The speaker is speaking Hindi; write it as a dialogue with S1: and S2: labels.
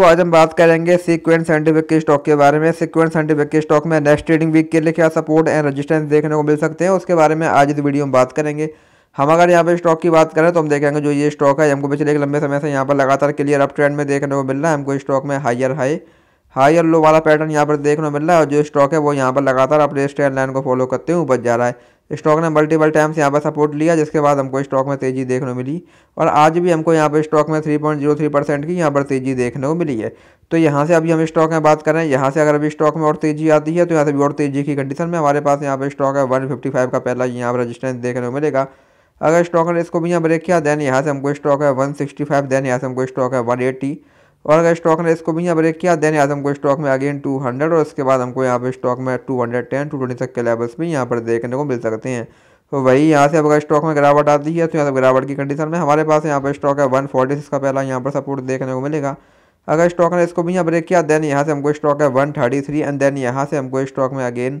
S1: दोस्तों आज हम बात करेंगे सीक्वेंस साइंटिफिक के स्टॉक के बारे में सीक्वेंस साइंटिफिक के स्टॉक में नेक्स्ट ट्रेडिंग वीक के लिए क्या सपोर्ट एंड रेजिस्टेंस देखने को मिल सकते हैं उसके बारे में आज इस वीडियो में बात करेंगे हम अगर यहाँ पर स्टॉक की बात करें तो हम देखेंगे जो ये स्टॉक है हमको पिछले एक लंबे समय से यहाँ पर लगातार क्लियर अप ट्रेंड में देखने को मिल रहा है हमको स्टॉक में हायर हाई हाई और लो वाला पैटर्न यहाँ पर देखने को मिल रहा है और जो स्टॉक है वो यहाँ पर लगातार अपने स्टैंड लाइन को फॉलो करते हुए ऊपर जा रहा है स्टॉक ने मल्टीपल टाइम्स यहाँ पर सपोर्ट लिया जिसके बाद हमको स्टॉक में तेजी देखने को मिली और आज भी हमको यहाँ पर स्टॉक में 3.03 परसेंट की यहाँ पर तेजी देखने को मिली है तो यहाँ से अभी हम स्टॉक में बात करें यहाँ से अगर अभी स्टॉक में और तेजी आती है तो यहाँ से भी और तेजी की कंडीशन में हमारे पास यहाँ पर स्टॉक है फाइव का पहला यहाँ पर रजिस्टेंस देखने को मिलेगा अगर स्टॉक ने इसको भी यहाँ ब्रेक किया देन यहाँ से हमको स्टॉक है फाइव देन यहाँ से हमको स्टॉक है एट्टी और अगर स्टॉक ने इसको भी यहाँ ब्रेक किया देन याद हमको स्टॉक में अगेन 200 और उसके बाद हमको यहाँ पर स्टॉक में 210 220 तक के लेवल्स भी यहाँ पर देखने को मिल सकते हैं तो वही यहाँ से अगर स्टॉक में गिरावट आती है तो यहाँ से गिरावट की कंडीशन में हमारे पास यहाँ पर स्टॉक है वन फोर्टी सिक्स का पहला यहाँ पर सपोर्ट देखने को मिलेगा अगर स्टॉक ने इसको भी यहाँ ब्रेक किया देन यहाँ से हमको स्टॉक है one thirty three and then यहाँ से हमको स्टॉक में अगेन